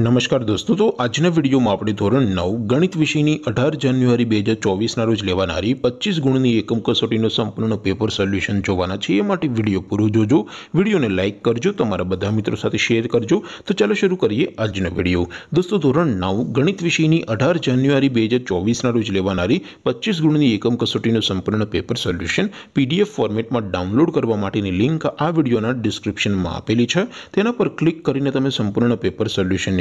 નમસ્કાર દોસ્તો તો આજના વિડીયોમાં આપણે ધોરણ નવ ગણિત વિષયની અઢાર જાન્યુઆરી બે હજાર ચોવીસના રોજ લેવાનારી પચીસ ગુણની એકમ કસોટીનો સંપૂર્ણ પેપર સોલ્યુશન જોવાના છે એ માટે વિડીયો પૂરો જોજો વિડીયોને લાઇક કરજો તમારા બધા મિત્રો સાથે શેર કરજો તો ચાલો શરૂ કરીએ આજનો વિડીયો દોસ્તો ધોરણ નવ ગણિત વિષયની અઢાર જાન્યુઆરી બે હજાર ચોવીસના રોજ લેવાનારી પચીસ ગુણની એકમ કસોટીનો સંપૂર્ણ પેપર સોલ્યુશન પીડીએફ ફોર્મેટમાં ડાઉનલોડ કરવા માટેની લિંક આ વિડીયોના ડિસ્ક્રિપ્શનમાં આપેલી છે તેના પર ક્લિક કરીને તમે સંપૂર્ણ પેપર સોલ્યુશન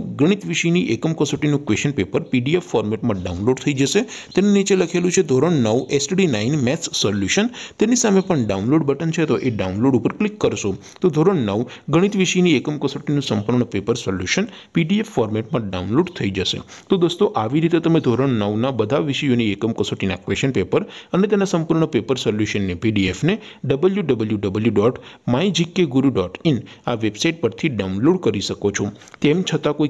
તમારું ગણિત વિષયની એકમ કસોટીનું ક્વેશ્ચન પેપર પીડીએફ ફોર્મેટમાં ડાઉનલોડ થઈ જશે તેની નીચે લખેલું છે ધોરણ નવ એસટીડી નાઇન મેથ્સ સોલ્યુશન તેની સામે પણ ડાઉનલોડ બટન છે તો એ ડાઉનલોડ ઉપર ક્લિક કરશો તો ધોરણ નવ ગણિત વિષયની એકમ કસોટીનું સંપૂર્ણ પેપર સોલ્યુશન પીડીએફ ફોર્મેટમાં ડાઉનલોડ થઈ જશે તો દોસ્તો આવી રીતે તમે ધોરણ નવના બધા વિષયોની એકમ કસોટીના ક્વેશ્ચન પેપર અને તેના સંપૂર્ણ પેપર સોલ્યુશનની પીડીએફને W W W dot my GK guru dot in આ વેબસાઇટ પરથી ડાઉનલોડ કરી શકો છો તેમ છતાં કોઈ